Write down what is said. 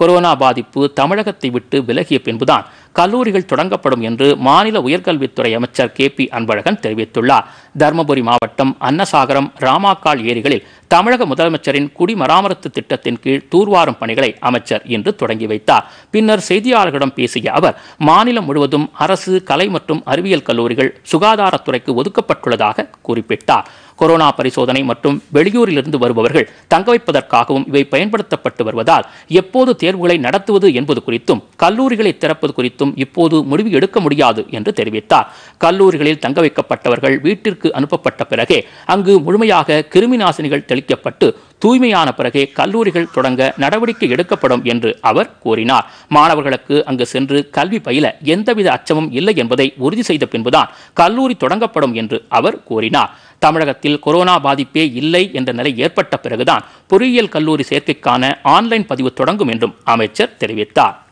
corona பாதிப்பு தமிழகத்தை விட்டு விலகிய பின்புதான் கல்லூரிகள் தொடங்கப்படும் என்று மாநில உயர்கல்வித்துறை அமைச்சர் கே பி அன்பழகன் தெரிவித்துள்ளார் தருமபுரி மாவட்டம் அன்னசாகரம் ராமாக்கால் ஏரிகளில் தமிழக முதலமைச்சரின் குடிமராமரத்து திட்டத்தின் கீழ் தூர்வாரும் பணிகளை அமைச்சர் இன்று தொடங்கி வைத்தார் பின்னர் செய்தியாளர்களிடம் பேசிய அவர் மாநிலம் முழுவதும் அரசு கலை மற்றும் அறிவியல் கல்லூரிகள் சுகாதாரத்துறைக்கு ஒதுக்கப்பட்டுள்ளதாக குறிப்பிட்டார் கொரோனா பரிசோதனை மற்றும் வெளியூரிலிருந்து வருபவர்கள் தங்க வைப்பதற்காகவும் இவை பயன்படுத்தப்பட்டு வருவதால் எப்போது தேர்வுகளை நடத்துவது என்பது குறித்தும் கல்லூரிகளை திறப்பது குறித்தும் இப்போது முடிவு எடுக்க முடியாது என்று தெரிவித்தார் கல்லூரிகளில் தங்க வைக்கப்பட்டவர்கள் வீட்டிற்கு அனுப்பப்பட்ட பிறகே அங்கு முழுமையாக கிருமி நாசினிகள் தெளிக்கப்பட்டு தூய்மையான பிறகே கல்லூரிகள் தொடங்க நடவடிக்கை எடுக்கப்படும் என்று அவர் கூறினார் மாணவர்களுக்கு அங்கு சென்று கல்வி பயில எந்தவித அச்சமும் இல்லை என்பதை உறுதி செய்த பின்புதான் கல்லூரி தொடங்கப்படும் என்று அவர் கூறினார் தமிழகத்தில் கொரோனா பாதிப்பே இல்லை என்ற நிலை ஏற்பட்ட பிறகுதான் பொறியியல் கல்லூரி சேர்க்கைக்கான ஆன்லைன் பதிவு தொடங்கும் என்றும் அமைச்சர் தெரிவித்தார்